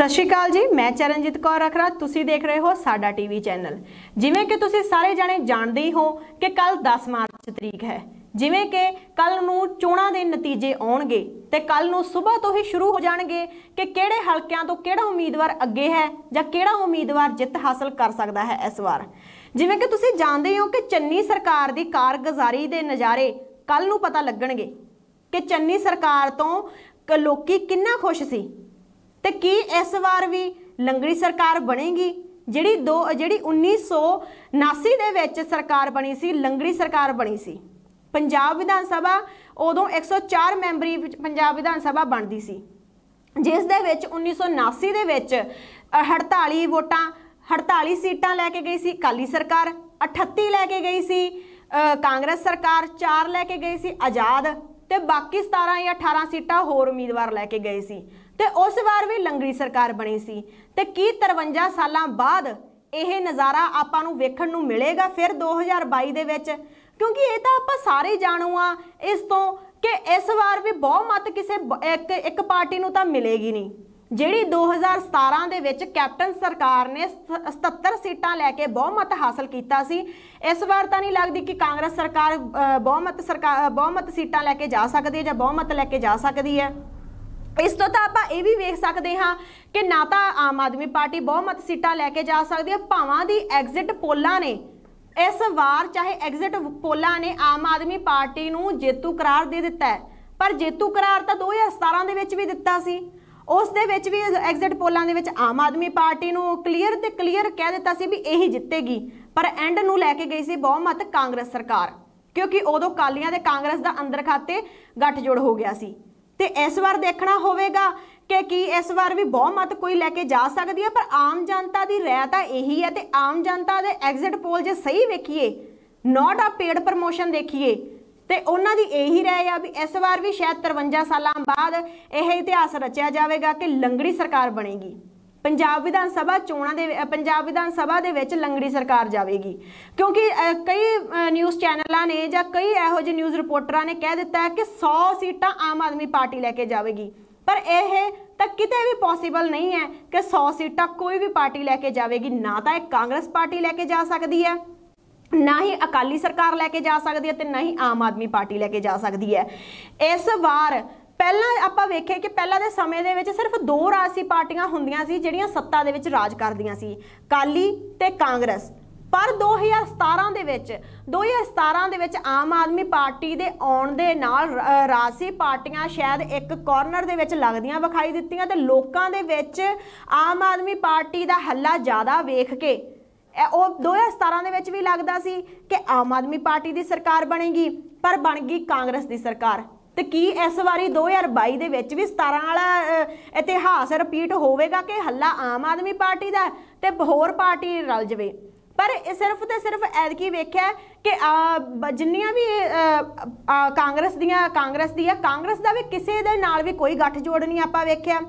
ਸਤਿ ਸ਼੍ਰੀ ਅਕਾਲ ਜੀ ਮੈਂ ਚਰਨਜੀਤ ਕੌਰ ਅਖਰਾ ਤੁਸੀਂ ਦੇਖ ਰਹੇ ਹੋ ਸਾਡਾ ਟੀਵੀ ਚੈਨਲ ਜਿਵੇਂ ਕਿ ਤੁਸੀਂ ਸਾਰੇ ਜਾਣੇ ਜਾਣਦੇ ਹੀ ਹੋ ਕਿ ਕੱਲ 10 ਮਾਰਚ ਤਰੀਕ ਹੈ ਜਿਵੇਂ ਕਿ ਕੱਲ ਨੂੰ ਚੋਣਾਂ ਦੇ ਨਤੀਜੇ ਆਉਣਗੇ ਤੇ ਕੱਲ ਨੂੰ ਸਵੇਰ ਤੋਂ ਹੀ ਸ਼ੁਰੂ ਹੋ ਜਾਣਗੇ ਕਿ ਕਿਹੜੇ ਹਲਕਿਆਂ ਤੋਂ ਕਿਹੜਾ ਉਮੀਦਵਾਰ ਅੱਗੇ ਹੈ ਜਾਂ ਕਿਹੜਾ ਉਮੀਦਵਾਰ ਜਿੱਤ ਹਾਸਲ ਕਰ ਸਕਦਾ ਹੈ ਇਸ ਵਾਰ ਜਿਵੇਂ ਕਿ ਤੁਸੀਂ ਜਾਣਦੇ ਹੋ ਕਿ ਚੰਨੀ ਸਰਕਾਰ ਦੀ ਕਾਰਗੁਜ਼ਾਰੀ ਦੇ ਨਜ਼ਾਰੇ ਕੱਲ ਨੂੰ ਪਤਾ ਲੱਗਣਗੇ ਕਿ ਚੰਨੀ ਸਰਕਾਰ ਤੋਂ ਲੋਕੀ ਕਿੰਨਾ ਖੁਸ਼ ਸੀ ਤੇ ਕੀ ਇਸ ਵਾਰ ਵੀ ਲੰਗੜੀ ਸਰਕਾਰ ਬਣੇਗੀ ਜਿਹੜੀ ਦੋ ਜਿਹੜੀ 1979 ਦੇ ਵਿੱਚ ਸਰਕਾਰ ਬਣੀ ਸੀ ਲੰਗੜੀ ਸਰਕਾਰ ਬਣੀ ਸੀ ਪੰਜਾਬ ਵਿਧਾਨ ਸਭਾ ਉਦੋਂ 104 ਮੈਂਬਰੀ ਪੰਜਾਬ ਵਿਧਾਨ ਸਭਾ ਬਣਦੀ ਸੀ ਜਿਸ ਦੇ ਵਿੱਚ 1979 ਦੇ ਵਿੱਚ 48 ਵੋਟਾਂ 48 ਸੀਟਾਂ ਲੈ ਕੇ ਗਈ ਸੀ ਕਾਲੀ ਸਰਕਾਰ 38 ਲੈ ਕੇ ਗਈ ਸੀ ਕਾਂਗਰਸ ਸਰਕਾਰ 4 ਲੈ ਕੇ ਗਈ ਸੀ ਆਜ਼ਾਦ ਤੇ ਬਾਕੀ 17 ਜਾਂ 18 ਸੀਟਾਂ ਹੋਰ ਉਮੀਦਵਾਰ ਲੈ ਕੇ ਗਏ ਸੀ ਤੇ ਉਸ ਵਾਰ ਵੀ ਲੰਗੜੀ ਸਰਕਾਰ ਬਣੀ ਸੀ ਤੇ ਕੀ 53 ਸਾਲਾਂ ਬਾਅਦ ਇਹ ਨਜ਼ਾਰਾ ਆਪਾਂ ਨੂੰ ਵੇਖਣ ਨੂੰ ਮਿਲੇਗਾ ਫਿਰ 2022 ਦੇ ਵਿੱਚ ਕਿਉਂਕਿ ਇਹ ਤਾਂ ਆਪਾਂ ਸਾਰੇ ਜਾਣੂ ਆ ਇਸ ਤੋਂ ਕਿ ਇਸ ਵਾਰ ਵੀ ਬਹੁਮਤ ਕਿਸੇ ਇੱਕ ਇੱਕ ਪਾਰਟੀ ਨੂੰ ਤਾਂ ਮਿਲੇਗੀ ਨਹੀਂ ਜਿਹੜੀ 2017 ਦੇ ਵਿੱਚ ਕੈਪਟਨ ਸਰਕਾਰ ਨੇ 77 ਸੀਟਾਂ ਲੈ ਕੇ ਬਹੁਮਤ ਹਾਸਲ ਕੀਤਾ ਸੀ ਇਸ ਵਾਰ ਤਾਂ ਨਹੀਂ ਲੱਗਦੀ ਕਿ ਕਾਂਗਰਸ ਸਰਕਾਰ ਬਹੁਮਤ ਸਰਕਾਰ ਬਹੁਮਤ ਸੀਟਾਂ ਲੈ ਕੇ ਜਾ ਸਕਦੀ ਹੈ ਜਾਂ ਬਹੁਮਤ ਲੈ ਕੇ ਜਾ ਸਕਦੀ ਹੈ ਇਸ ਤੋਂ ਤਾਂ ਆਪਾਂ ਇਹ ਵੀ ਵੇਖ ਸਕਦੇ ਹਾਂ ਕਿ ਨਾ ਤਾਂ ਆਮ ਆਦਮੀ ਪਾਰਟੀ ਬਹੁਮਤ ਸੀਟਾਂ ਲੈ ਕੇ ਜਾ ਸਕਦੀ ਹੈ ਭਾਵਾਂ ਦੀ ਐਗਜ਼ਿਟ ਪੋਲਾਂ ਨੇ ਇਸ ਵਾਰ ਚਾਹੇ ਐਗਜ਼ਿਟ ਪੋਲਾਂ ਨੇ ਆਮ ਆਦਮੀ ਪਾਰਟੀ ਨੂੰ ਜੇਤੂ ਕਰਾਰ ਦੇ ਦਿੱਤਾ ਪਰ ਜੇਤੂ ਕਰਾਰ ਤਾਂ 2017 ਦੇ ਵਿੱਚ ਵੀ ਦਿੱਤਾ ਸੀ ਉਸ ਦੇ ਵਿੱਚ ਵੀ ਐਗਜ਼ਿਟ ਪੋਲਾਂ ਦੇ ਵਿੱਚ ਆਮ ਆਦਮੀ ਪਾਰਟੀ ਨੂੰ ਕਲੀਅਰ ਤੇ ਕਲੀਅਰ ਕਹਿ ਦਿੱਤਾ ਸੀ ਵੀ ਇਹੀ ਜਿੱਤੇਗੀ ਪਰ ਐਂਡ ਨੂੰ ਲੈ ਕੇ ਗਈ ਸੀ ਬਹੁਮਤ ਕਾਂਗਰਸ ਸਰਕਾਰ ਕਿਉਂਕਿ ਉਦੋਂ ਕਾਲੀਆਂ ਦੇ ਕਾਂਗਰਸ ਦਾ ਅੰਦਰ ਖਾਤੇ ਗੱਠਜੋੜ ਹੋ ਗਿਆ ਸੀ ਤੇ ਇਸ ਵਾਰ ਦੇਖਣਾ ਹੋਵੇਗਾ ਕਿ ਕੀ ਇਸ ਵਾਰ ਵੀ ਬਹੁਮਤ ਕੋਈ ਲੈ ਕੇ ਜਾ ਸਕਦੀ ਹੈ ਪਰ ਆਮ ਜਨਤਾ ਦੀ ਰਾਇ ਤਾਂ ਇਹੀ ਹੈ ਤੇ ਆਮ ਜਨਤਾ ਦੇ ਐਗਜ਼ਿਟ ਪੋਲ ਜੇ ਸਹੀ ਵੇਖੀਏ ਨਾਟ ਆ ਪੇਡ ਪ੍ਰਮੋਸ਼ਨ ਦੇਖੀਏ ਤੇ ਉਹਨਾਂ ਦੀ ਇਹੀ ਰਾਇ ਆ ਵੀ ਇਸ ਵਾਰ ਵੀ ਸ਼ਾਇਦ 53 ਸਾਲਾਂ ਬਾਅਦ ਇਹ ਇਤਿਹਾਸ ਰਚਿਆ ਜਾਵੇਗਾ ਕਿ ਲੰਗੜੀ ਸਰਕਾਰ ਬਣੇਗੀ ਪੰਜਾਬ ਵਿਧਾਨ ਸਭਾ ਚੋਣਾਂ ਦੇ ਪੰਜਾਬ ਵਿਧਾਨ ਸਭਾ ਦੇ ਵਿੱਚ ਲੰਗੜੀ ਸਰਕਾਰ ਜਾਵੇਗੀ ਕਿਉਂਕਿ ਕਈ ਨਿਊਜ਼ ਚੈਨਲਾਂ ਨੇ ਜਾਂ ਕਈ ਇਹੋ ਜਿਹੇ ਨਿਊਜ਼ ਰਿਪੋਰਟਰਾਂ ਨੇ ਕਹਿ ਦਿੱਤਾ ਹੈ ਕਿ 100 ਸੀਟਾਂ ਆਮ ਆਦਮੀ ਪਾਰਟੀ ਲੈ ਕੇ ਜਾਵੇਗੀ ਪਰ ਇਹ ਤਾਂ ਕਿਤੇ ਵੀ ਪੋਸੀਬਲ ਨਹੀਂ ਹੈ ਕਿ 100 ਸੀਟਾਂ ਕੋਈ ਵੀ ਪਾਰਟੀ ਲੈ ਕੇ ਜਾਵੇਗੀ ਨਾ ਤਾਂ ਇਹ ਕਾਂਗਰਸ ਪਾਰਟੀ ਲੈ ਕੇ ਜਾ ਸਕਦੀ ਹੈ ਨਾ ਹੀ ਅਕਾਲੀ ਸਰਕਾਰ ਲੈ ਕੇ ਜਾ ਸਕਦੀ ਹੈ ਤੇ ਨਾ ਹੀ ਆਮ ਆਦਮੀ ਪਾਰਟੀ ਲੈ ਕੇ ਜਾ ਸਕਦੀ ਹੈ ਇਸ ਵਾਰ ਪਹਿਲਾਂ ਆਪਾਂ ਵੇਖਿਆ ਕਿ ਪਹਿਲਾਂ ਦੇ ਸਮੇਂ ਦੇ ਵਿੱਚ ਸਿਰਫ ਦੋ ਰਾਜਸੀ ਪਾਰਟੀਆਂ ਹੁੰਦੀਆਂ ਸੀ ਜਿਹੜੀਆਂ ਸੱਤਾ ਦੇ ਵਿੱਚ ਰਾਜ ਕਰਦੀਆਂ ਸੀ ਕਾਲੀ ਤੇ ਕਾਂਗਰਸ ਪਰ 2017 ਦੇ ਵਿੱਚ 2017 ਦੇ ਵਿੱਚ ਆਮ ਆਦਮੀ ਪਾਰਟੀ ਦੇ ਆਉਣ ਦੇ ਨਾਲ ਰਾਸੀ ਪਾਰਟੀਆਂ ਸ਼ਾਇਦ ਇੱਕ ਕਾਰਨਰ ਦੇ ਵਿੱਚ ਲੱਗਦੀਆਂ ਵਿਖਾਈ ਦਿੱਤੀਆਂ ਤੇ ਲੋਕਾਂ ਦੇ ਵਿੱਚ ਆਮ ਆਦਮੀ ਪਾਰਟੀ ਦਾ ਹੱਲਾ ਜ਼ਿਆਦਾ ਵੇਖ ਕੇ ਉਹ 2017 ਦੇ ਵਿੱਚ ਵੀ ਲੱਗਦਾ ਸੀ ਕਿ ਆਮ ਆਦਮੀ ਪਾਰਟੀ ਦੀ ਸਰਕਾਰ ਬਣੇਗੀ ਪਰ ਬਣ ਗਈ ਕਾਂਗਰਸ ਦੀ ਸਰਕਾਰ ਤੇ ਕੀ ਇਸ ਵਾਰੀ 2022 ਦੇ ਵਿੱਚ ਵੀ 17 ਵਾਲਾ ਇਤਿਹਾਸ ਰਿਪੀਟ ਹੋਵੇਗਾ ਕਿ ਹੱਲਾ ਆਮ ਆਦਮੀ ਪਾਰਟੀ ਦਾ ਤੇ ਹੋਰ ਪਾਰਟੀ ਰਲ ਜਵੇ ਪਰ ਇਹ ਸਿਰਫ ਤੇ ਸਿਰਫ ਐਦਕੀ ਵੇਖਿਆ ਕਿ ਜਿੰਨੀਆਂ ਵੀ ਕਾਂਗਰਸ ਦੀਆਂ ਕਾਂਗਰਸ ਦੀ ਆ ਕਾਂਗਰਸ ਦਾ ਵੀ ਕਿਸੇ ਦੇ ਨਾਲ ਵੀ ਕੋਈ ਗੱਠ ਜੋੜ ਨਹੀਂ ਆਪਾਂ ਵੇਖਿਆ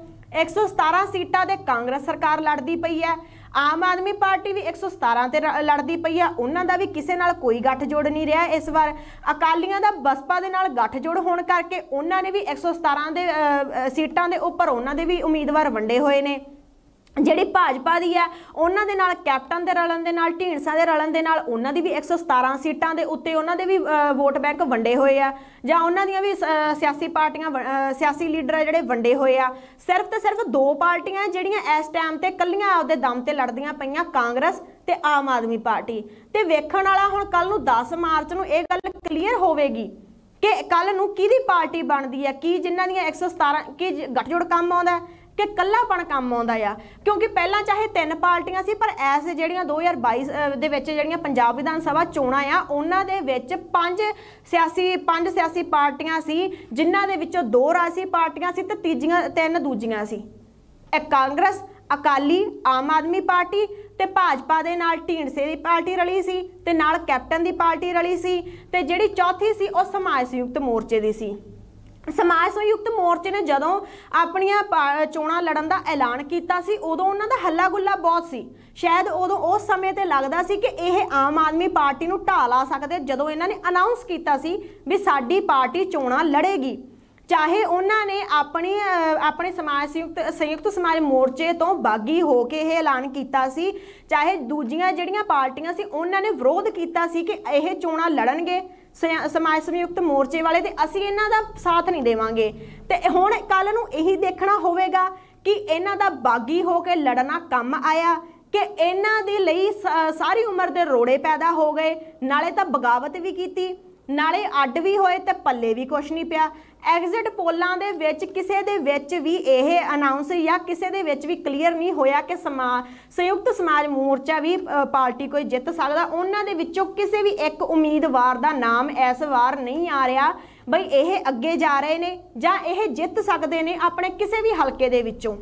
117 ਸੀਟਾਂ ਦੇ ਕਾਂਗਰਸ ਸਰਕਾਰ ਲੜਦੀ ਪਈ ਹੈ ਆਮ ਆਦਮੀ ਪਾਰਟੀ ਵੀ 117 ਤੇ ਲੜਦੀ ਪਈ ਆ ਉਹਨਾਂ ਦਾ ਵੀ ਕਿਸੇ ਨਾਲ ਕੋਈ ਗੱਠਜੋੜ ਨਹੀਂ ਰਿਹਾ ਇਸ ਵਾਰ ਅਕਾਲੀਆਂ ਦਾ ਬਸਪਾ ਦੇ ਨਾਲ ਗੱਠਜੋੜ ਹੋਣ ਕਰਕੇ ਉਹਨਾਂ ਨੇ ਵੀ 117 ਦੇ ਸੀਟਾਂ ਦੇ ਉੱਪਰ ਉਹਨਾਂ ਦੇ ਵੀ ਉਮੀਦਵਾਰ ਵੰਡੇ ਹੋਏ ਨੇ ਜਿਹੜੀ ਭਾਜਪਾ ਦੀ ਹੈ ਉਹਨਾਂ ਦੇ ਨਾਲ ਕੈਪਟਨ ਦੇ ਰਲਣ ਦੇ ਨਾਲ ਢੀਂਡਸਾ ਦੇ ਰਲਣ ਦੇ ਨਾਲ ਉਹਨਾਂ ਦੀ ਵੀ 117 ਸੀਟਾਂ ਦੇ ਉੱਤੇ ਉਹਨਾਂ ਦੇ ਵੀ ਵੋਟ ਬੈਂਕ ਵੰਡੇ ਹੋਏ ਆ ਜਾਂ ਉਹਨਾਂ ਦੀਆਂ ਵੀ ਸਿਆਸੀ ਪਾਰਟੀਆਂ ਸਿਆਸੀ ਲੀਡਰ ਆ ਜਿਹੜੇ ਵੰਡੇ ਹੋਏ ਆ ਸਿਰਫ ਤੇ ਸਿਰਫ ਦੋ ਪਾਰਟੀਆਂ ਜਿਹੜੀਆਂ ਇਸ ਟਾਈਮ ਤੇ ਕੱਲੀਆਂ ਆਪਦੇ ਦਮ ਤੇ ਲੜਦੀਆਂ ਪਈਆਂ ਕਾਂਗਰਸ ਤੇ ਆਮ ਆਦਮੀ ਪਾਰਟੀ ਤੇ ਵੇਖਣ ਵਾਲਾ ਹੁਣ ਕੱਲ ਨੂੰ 10 ਮਾਰਚ ਨੂੰ ਇਹ ਗੱਲ ਕਲੀਅਰ ਹੋਵੇਗੀ ਕਿ ਕੱਲ ਨੂੰ ਕਿਹਦੀ ਪਾਰਟੀ ਬਣਦੀ ਹੈ ਕੀ ਜਿਨ੍ਹਾਂ ਦੀਆਂ 117 ਕੀ ਗੱਠਜੋੜ ਕੰਮ ਆਉਂਦਾ ਹੈ ਕਿ ਕੱਲਾਪਣ ਕੰਮ ਆਉਂਦਾ ਆ ਕਿਉਂਕਿ ਪਹਿਲਾਂ ਚਾਹੇ ਤਿੰਨ ਪਾਰਟੀਆਂ ਸੀ ਪਰ ਐਸ ਜਿਹੜੀਆਂ 2022 ਦੇ ਵਿੱਚ ਜਿਹੜੀਆਂ ਪੰਜਾਬ ਵਿਧਾਨ ਸਭਾ ਚੋਣਾਂ ਆ ਉਹਨਾਂ ਦੇ ਵਿੱਚ ਪੰਜ ਸਿਆਸੀ ਪੰਜ ਸਿਆਸੀ ਪਾਰਟੀਆਂ ਸੀ ਜਿਨ੍ਹਾਂ ਦੇ ਵਿੱਚੋਂ ਦੋ ਰਾਸੀ ਪਾਰਟੀਆਂ ਸੀ ਤੇ ਤੀਜੀਆਂ ਤਿੰਨ ਦੂਜੀਆਂ ਸੀ ਇੱਕ ਕਾਂਗਰਸ ਅਕਾਲੀ ਆਮ ਆਦਮੀ ਪਾਰਟੀ ਤੇ ਭਾਜਪਾ ਦੇ ਨਾਲ ਢੀਂਡਸੇ ਦੀ ਪਾਰਟੀ ਰਲੀ ਸੀ ਤੇ ਨਾਲ ਕੈਪਟਨ ਦੀ ਪਾਰਟੀ ਰਲੀ ਸੀ ਤੇ ਜਿਹੜੀ ਚੌਥੀ ਸੀ ਉਹ ਸਮਾਜ ਸੰਯੁਕਤ ਮੋਰਚੇ ਦੀ ਸੀ ਸਮਾਜ ਸੰਯੁਕਤ ਮੋਰਚੇ ਨੇ ਜਦੋਂ ਆਪਣੀਆਂ ਚੋਣਾਂ ਲੜਨ ਦਾ ਐਲਾਨ ਕੀਤਾ ਸੀ ਉਦੋਂ ਉਹਨਾਂ ਦਾ ਹੱਲਾ-ਗੁੱਲਾ ਬਹੁਤ ਸੀ ਸ਼ਾਇਦ ਉਦੋਂ ਉਸ ਸਮੇਂ ਤੇ ਲੱਗਦਾ ਸੀ ਕਿ ਇਹ ਆਮ ਆਦਮੀ ਪਾਰਟੀ ਨੂੰ ਢਾਲ ਆ ਸਕਦੇ ਜਦੋਂ ਇਹਨਾਂ ਨੇ ਅਨਾਉਂਸ ਕੀਤਾ ਸੀ ਵੀ ਸਾਡੀ ਪਾਰਟੀ ਚੋਣਾਂ ਲੜੇਗੀ ਚਾਹੇ ਉਹਨਾਂ ਨੇ ਆਪਣੇ ਆਪਣੇ ਸਮਾਜ ਸੰਯੁਕਤ ਸੰਯੁਕਤ ਸਮਾਜ ਮੋਰਚੇ ਤੋਂ ਬਾਗੀ ਹੋ ਕੇ ਇਹ ਐਲਾਨ ਕੀਤਾ ਸੀ ਚਾਹੇ ਦੂਜੀਆਂ ਜਿਹੜੀਆਂ ਪਾਰਟੀਆਂ ਸੀ ਉਹਨਾਂ ਨੇ ਵਿਰੋਧ ਕੀਤਾ ਸੀ ਕਿ ਇਹ ਚੋਣਾਂ ਲੜਨਗੇ ਸਮਾਜ ਸੰਯੁਕਤ ਮੋਰਚੇ ਵਾਲੇ ਤੇ ਅਸੀਂ ਇਹਨਾਂ ਦਾ ਸਾਥ ਨਹੀਂ ਦੇਵਾਂਗੇ ਤੇ ਹੁਣ ਕੱਲ ਨੂੰ ਇਹੀ ਦੇਖਣਾ ਹੋਵੇਗਾ ਕਿ ਇਹਨਾਂ ਦਾ ਬਾਗੀ ਹੋ ਕੇ ਲੜਨਾ ਕੰਮ ਆਇਆ ਕਿ ਇਹਨਾਂ ਦੇ ਲਈ ਸਾਰੀ ਉਮਰ ਦੇ ਰੋੜੇ ਪੈਦਾ ਹੋ ਗਏ ਨਾਲੇ ਤਾਂ ਬਗਾਵਤ ਵੀ ਕੀਤੀ ਨਾਲੇ ਅੱਡ ਵੀ ਹੋਏ ਤੇ ਪੱਲੇ ਵੀ ਕੁਛ ਨਹੀਂ ਪਿਆ ਐਗਜ਼ਿਟ ਪੋਲਾਂ ਦੇ ਵਿੱਚ ਕਿਸੇ ਦੇ ਵਿੱਚ ਵੀ ਇਹ ਅਨਾਉਂਸ ਜਾਂ ਕਿਸੇ ਦੇ ਵਿੱਚ ਵੀ ਕਲੀਅਰ ਨਹੀਂ ਹੋਇਆ ਕਿ ਸੰਯੁਕਤ ਸਮਾਜ ਮੋਰਚਾ ਵੀ ਪਾਰਟੀ ਕੋਈ ਜਿੱਤ ਸਕਦਾ ਉਹਨਾਂ ਦੇ ਵਿੱਚੋਂ ਕਿਸੇ ਵੀ ਇੱਕ ਉਮੀਦਵਾਰ ਦਾ ਨਾਮ ਇਸ ਵਾਰ ਨਹੀਂ ਆ ਰਿਹਾ ਬਈ ਇਹ ਅੱਗੇ ਜਾ ਰਹੇ ਨੇ ਜਾਂ ਇਹ ਜਿੱਤ ਸਕਦੇ ਨੇ ਆਪਣੇ ਕਿਸੇ ਵੀ ਹਲਕੇ ਦੇ ਵਿੱਚੋਂ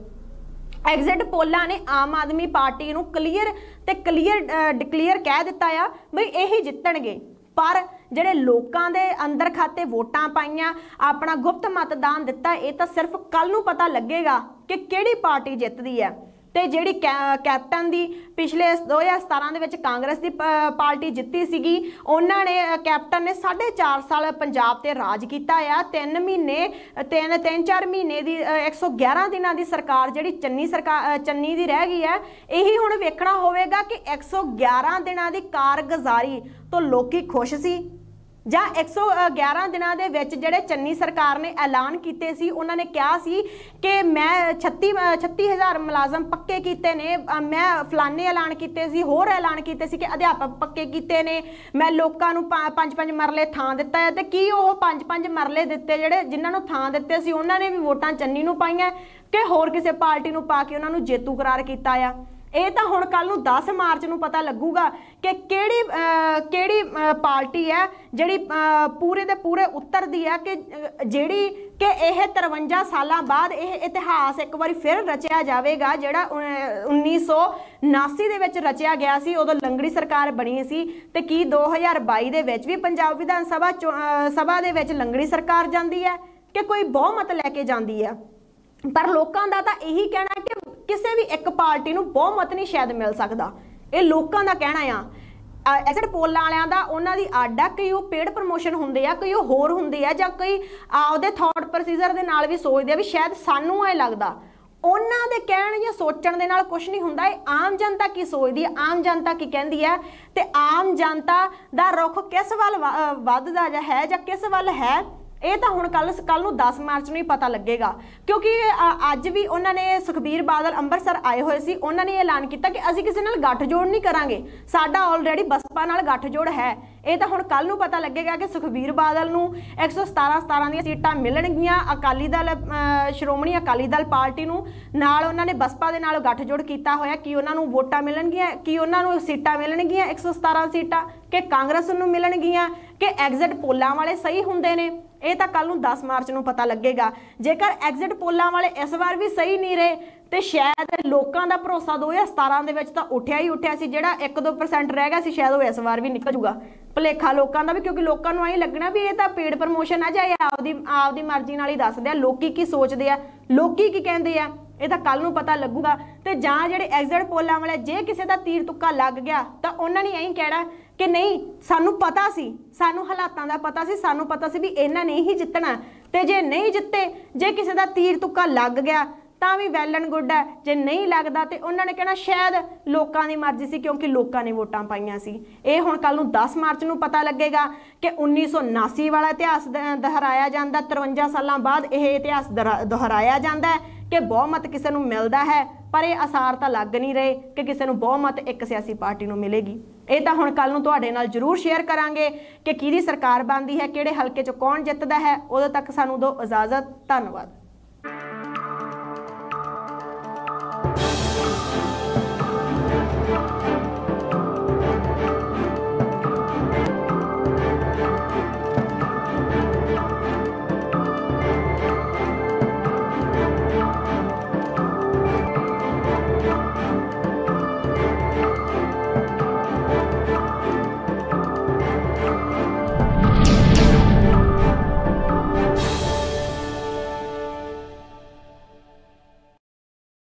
ਐਗਜ਼ਿਟ ਪੋਲਾਂ ਨੇ ਆਮ ਆਦਮੀ ਪਾਰਟੀ ਨੂੰ ਕਲੀਅਰ ਤੇ ਕਲੀਅਰ ਡਿਕਲੇਅਰ ਕਹਿ ਦਿੱਤਾ ਆ ਬਈ ਇਹ ਜਿੱਤਣਗੇ ਪਰ ਜਿਹੜੇ ਲੋਕਾਂ ਦੇ ਅੰਦਰ ਖਾਤੇ ਵੋਟਾਂ ਪਾਈਆਂ ਆਪਣਾ ਗੁਪਤ ਮਤਦਾਨ ਦਿੱਤਾ ਇਹ ਤਾਂ ਸਿਰਫ ਕੱਲ ਨੂੰ ਪਤਾ ਲੱਗੇਗਾ ਕਿ ਕਿਹੜੀ ਪਾਰਟੀ ਜਿੱਤਦੀ ਹੈ ਤੇ ਜਿਹੜੀ ਕੈਪਟਨ ਦੀ ਪਿਛਲੇ 2017 ਦੇ ਵਿੱਚ ਕਾਂਗਰਸ ਦੀ ਪਾਰਟੀ ਜਿੱਤੀ ਸੀਗੀ ਉਹਨਾਂ ਨੇ ਕੈਪਟਨ ਨੇ 4.5 ਸਾਲ ਪੰਜਾਬ ਤੇ ਰਾਜ ਕੀਤਾ ਆ 3 ਮਹੀਨੇ 3 3-4 ਮਹੀਨੇ ਦੀ 111 ਦਿਨਾਂ ਦੀ ਸਰਕਾਰ ਜਿਹੜੀ ਚੰਨੀ ਸਰਕਾਰ ਚੰਨੀ ਦੀ ਰਹਿ ਗਈ ਹੈ ਇਹੀ ਹੁਣ ਵੇਖਣਾ ਹੋਵੇਗਾ ਕਿ 111 ਦਿਨਾਂ ਦੀ ਕਾਰਗੁਜ਼ਾਰੀ ਤੋਂ ਲੋਕੀ ਖੁਸ਼ ਸੀ ਜਾਂ 111 ਦਿਨਾਂ ਦੇ ਵਿੱਚ ਜਿਹੜੇ ਚੰਨੀ ਸਰਕਾਰ ਨੇ ਐਲਾਨ ਕੀਤੇ ਸੀ ਉਹਨਾਂ ਨੇ ਕਿਹਾ ਸੀ ਕਿ ਮੈਂ 36 36000 ਮੁਲਾਜ਼ਮ ਪੱਕੇ ਕੀਤੇ ਨੇ ਮੈਂ ਫਲਾਣੇ ਐਲਾਨ ਕੀਤੇ ਸੀ ਹੋਰ ਐਲਾਨ ਕੀਤੇ ਸੀ ਕਿ ਅਧਿਆਪਕ ਪੱਕੇ ਕੀਤੇ ਨੇ ਮੈਂ ਲੋਕਾਂ ਨੂੰ ਪੰਜ ਪੰਜ ਮਰਲੇ ਥਾਂ ਦਿੱਤਾ ਹੈ ਤੇ ਕੀ ਉਹ ਪੰਜ ਪੰਜ ਮਰਲੇ ਦਿੱਤੇ ਜਿਹੜੇ ਜਿਨ੍ਹਾਂ ਨੂੰ ਥਾਂ ਦਿੱਤੇ ਸੀ ਉਹਨਾਂ ਨੇ ਵੀ ਵੋਟਾਂ ਚੰਨੀ ਨੂੰ ਪਾਈਆਂ ਕਿ ਹੋਰ ਕਿਸੇ ਪਾਰਟੀ ਨੂੰ ਪਾ ਕੇ ਉਹਨਾਂ ਨੂੰ ਜੇਤੂ ਕਰਾਰ ਕੀਤਾ ਆ ਇਹ ਤਾਂ ਹੁਣ ਕੱਲ ਨੂੰ 10 ਮਾਰਚ ਨੂੰ ਪਤਾ ਲੱਗੂਗਾ ਕਿ ਕਿਹੜੀ ਕਿਹੜੀ ਪਾਰਟੀ ਹੈ ਜਿਹੜੀ ਪੂਰੇ ਦੇ ਪੂਰੇ ਉੱਤਰਦੀ ਹੈ ਕਿ ਜਿਹੜੀ ਕਿ ਇਹ 53 ਸਾਲਾਂ ਬਾਅਦ ਇਹ ਇਤਿਹਾਸ ਇੱਕ ਵਾਰੀ ਫਿਰ ਰਚਿਆ ਜਾਵੇਗਾ ਜਿਹੜਾ 1979 ਦੇ ਵਿੱਚ ਰਚਿਆ ਗਿਆ ਸੀ ਉਦੋਂ ਲੰਗੜੀ ਸਰਕਾਰ ਬਣੀ ਸੀ ਤੇ ਕੀ 2022 ਦੇ ਵਿੱਚ ਵੀ ਪੰਜਾਬ ਵਿਧਾਨ ਸਭਾ ਸਭਾ ਦੇ ਵਿੱਚ ਲੰਗੜੀ ਸਰਕਾਰ ਜਾਂਦੀ ਹੈ ਕਿ ਕੋਈ ਬਹੁਮਤ ਲੈ ਕੇ ਜਾਂਦੀ ਹੈ ਪਰ ਲੋਕਾਂ ਦਾ ਤਾਂ ਇਹੀ ਕਹਿਣਾ ਕਿ ਕਿਸੇ ਵੀ ਇੱਕ ਪਾਰਟੀ ਨੂੰ ਬਹੁਮਤ ਨਹੀਂ ਸ਼ਾਇਦ ਮਿਲ ਸਕਦਾ ਇਹ ਲੋਕਾਂ ਦਾ ਕਹਿਣਾ ਆ ਐਗਜ਼ਿਟ ਪੋਲਾਂ ਵਾਲਿਆਂ ਦਾ ਉਹਨਾਂ ਦੀ ਆਡਾ ਕਿ ਉਹ ਪੇੜ ਪ੍ਰਮੋਸ਼ਨ ਹੁੰਦੇ ਆ ਕਿ ਉਹ ਹੋਰ ਹੁੰਦੇ ਆ ਜਾਂ ਕੋਈ ਆਪਦੇ ਥਾਟ ਪ੍ਰੋਸੀਜਰ ਦੇ ਨਾਲ ਵੀ ਸੋਚਦੇ ਆ ਵੀ ਸ਼ਾਇਦ ਸਾਨੂੰ ਐ ਲੱਗਦਾ ਉਹਨਾਂ ਦੇ ਕਹਿਣ ਜਾਂ ਸੋਚਣ ਦੇ ਨਾਲ ਕੁਝ ਨਹੀਂ ਹੁੰਦਾ ਇਹ ਆਮ ਜਨਤਾ ਕੀ ਸੋਚਦੀ ਹੈ ਆਮ ਜਨਤਾ ਕੀ ਕਹਿੰਦੀ ਹੈ ਤੇ ਆਮ ਜਨਤਾ ਦਾ ਰੁਖ ਕਿਸ ਵੱਲ ਵੱਧਦਾ ਜਾਂ ਹੈ ਜਾਂ ਕਿਸ ਵੱਲ ਹੈ ਇਹ ਤਾਂ ਹੁਣ ਕੱਲ ਕੱਲ ਨੂੰ 10 ਮਾਰਚ ਨੂੰ ਹੀ ਪਤਾ ਲੱਗੇਗਾ ਕਿਉਂਕਿ ਅੱਜ ਵੀ ਉਹਨਾਂ ਨੇ ਸੁਖਬੀਰ ਬਾਦਲ ਅੰਮ੍ਰਿਤਸਰ ਆਏ ਹੋਏ ਸੀ ਉਹਨਾਂ ਨੇ ਐਲਾਨ ਕੀਤਾ ਕਿ ਅਸੀਂ ਕਿਸੇ ਨਾਲ ਗੱਠਜੋੜ ਨਹੀਂ ਕਰਾਂਗੇ ਸਾਡਾ ਆਲਰੇਡੀ ਬਸਪਾ ਨਾਲ ਗੱਠਜੋੜ ਹੈ ਇਹ ਤਾਂ ਹੁਣ ਕੱਲ ਨੂੰ ਪਤਾ ਲੱਗੇਗਾ ਕਿ ਸੁਖਬੀਰ ਬਾਦਲ ਨੂੰ 117 17 ਦੀਆਂ ਸੀਟਾਂ ਮਿਲਣਗੀਆਂ ਅਕਾਲੀ ਦਲ ਸ਼੍ਰੋਮਣੀ ਅਕਾਲੀ ਦਲ ਪਾਰਟੀ ਨੂੰ ਨਾਲ ਉਹਨਾਂ ਨੇ ਬਸਪਾ ਦੇ ਨਾਲ ਗੱਠਜੋੜ ਕੀਤਾ ਹੋਇਆ ਕਿ ਉਹਨਾਂ ਨੂੰ ਵੋਟਾਂ ਮਿਲਣਗੀਆਂ ਕਿ ਉਹਨਾਂ ਨੂੰ ਸੀਟਾਂ ਮਿਲਣਗੀਆਂ 117 ਸੀਟਾਂ ਕਿ ਕਾਂਗਰਸ ਨੂੰ ਮਿਲਣਗੀਆਂ ਕਿ ਐਗਜ਼ਿਟ ਪੋਲਾਂ ਵਾਲੇ ਸਹੀ ਹੁੰਦੇ ਨੇ ਇਹ ਤਾਂ ਕੱਲ ਨੂੰ 10 ਮਾਰਚ ਨੂੰ ਪਤਾ ਲੱਗੇਗਾ ਜੇਕਰ ਐਗਜ਼ਿਟ ਪੋਲਾਂ ਵਾਲੇ ਇਸ ਵਾਰ ਵੀ ਸਹੀ ਨਹੀਂ ਰਹੇ ਤੇ ਸ਼ਾਇਦ ਲੋਕਾਂ ਦਾ ਭਰੋਸਾ 2017 ਦੇ ਵਿੱਚ ਤਾਂ ਉੱਠਿਆ ਹੀ ਉੱਠਿਆ ਸੀ ਜਿਹੜਾ 1-2% ਰਹਿ ਗਿਆ ਸੀ ਸ਼ਾਇਦ ਉਹ ਇਸ ਵਾਰ ਵੀ ਨਿਕਲ ਜੂਗਾ ਭਲੇਖਾ ਲੋਕਾਂ ਦਾ ਵੀ ਕਿਉਂਕਿ ਲੋਕਾਂ ਨੂੰ ਐਂ ਲੱਗਣਾ ਵੀ ਇਹ ਤਾਂ ਪੇਡ ਪ੍ਰਮੋਸ਼ਨ ਆ ਜਾਂ ਆਪਦੀ ਆਪਦੀ ਮਰਜ਼ੀ ਨਾਲ ਹੀ ਦੱਸਦੇ ਆ ਲੋਕੀ ਕੀ ਸੋਚਦੇ ਆ ਲੋਕੀ ਕੀ ਕਹਿੰਦੇ ਆ ਇਹ ਤਾਂ ਕੱਲ ਨੂੰ ਪਤਾ ਲੱਗੂਗਾ ਤੇ ਜਾਂ ਜਿਹੜੇ ਐਗਜ਼ਿਟ ਪੋਲਾਂ ਵਾਲੇ ਜੇ ਕਿਸੇ ਦਾ ਤੀਰ ਤੁੱਕਾ ਲੱਗ ਗਿਆ ਤਾਂ ਉਹਨਾਂ ਨੇ ਐਂ ਕਿਹਾ ਕਿ ਨਹੀਂ ਸਾਨੂੰ ਪਤਾ ਸੀ ਸਾਨੂੰ ਹਾਲਾਤਾਂ ਦਾ ਪਤਾ ਸੀ ਸਾਨੂੰ ਪਤਾ ਸੀ ਵੀ ਇਹਨਾਂ ਨੇ ਹੀ ਜਿੱਤਣਾ ਤੇ ਜੇ ਨਹੀਂ ਜਿੱਤੇ ਜੇ ਕਿਸੇ ਦਾ ਤੀਰ ਤੁੱਕਾ ਲੱਗ ਗਿਆ ਤਾਂ ਵੀ ਵੈਲ ਐਂਡ ਗੁੱਡ ਹੈ ਜੇ ਨਹੀਂ ਲੱਗਦਾ ਤੇ ਉਹਨਾਂ ਨੇ ਕਹਿਣਾ ਸ਼ਾਇਦ ਲੋਕਾਂ ਦੀ ਮਰਜ਼ੀ ਸੀ ਕਿਉਂਕਿ ਲੋਕਾਂ ਨੇ ਵੋਟਾਂ ਪਾਈਆਂ ਸੀ ਇਹ ਹੁਣ ਕੱਲ ਨੂੰ 10 ਮਾਰਚ ਨੂੰ ਪਤਾ ਲੱਗੇਗਾ ਕਿ 1979 ਵਾਲਾ ਇਤਿਹਾਸ ਦੁਹਰਾਇਆ ਜਾਂਦਾ 53 ਸਾਲਾਂ ਬਾਅਦ ਇਹ ਇਤਿਹਾਸ ਦੁਹਰਾਇਆ ਜਾਂਦਾ ਕਿ ਬਹੁਮਤ ਕਿਸੇ ਨੂੰ ਮਿਲਦਾ ਹੈ ਪਰ ਇਹ ਅਸਾਰ ਤਾਂ ਲੱਗ ਨਹੀਂ ਰਹੇ ਕਿ ਕਿਸੇ ਨੂੰ ਬਹੁਮਤ ਇੱਕ ਸਿਆਸੀ ਪਾਰਟੀ ਨੂੰ ਮਿਲੇਗੀ ਇਹ ਤਾਂ ਹੁਣ ਕੱਲ ਨੂੰ ਤੁਹਾਡੇ ਨਾਲ ਜ਼ਰੂਰ ਸ਼ੇਅਰ ਕਰਾਂਗੇ ਕਿ ਕਿਹਦੀ ਸਰਕਾਰ ਬਣਦੀ ਹੈ ਕਿਹੜੇ ਹਲਕੇ 'ਚ ਕੌਣ ਜਿੱਤਦਾ ਹੈ ਉਦੋਂ ਤੱਕ ਸਾਨੂੰ ਦੋ ਇਜਾਜ਼ਤ ਧੰਨਵਾਦ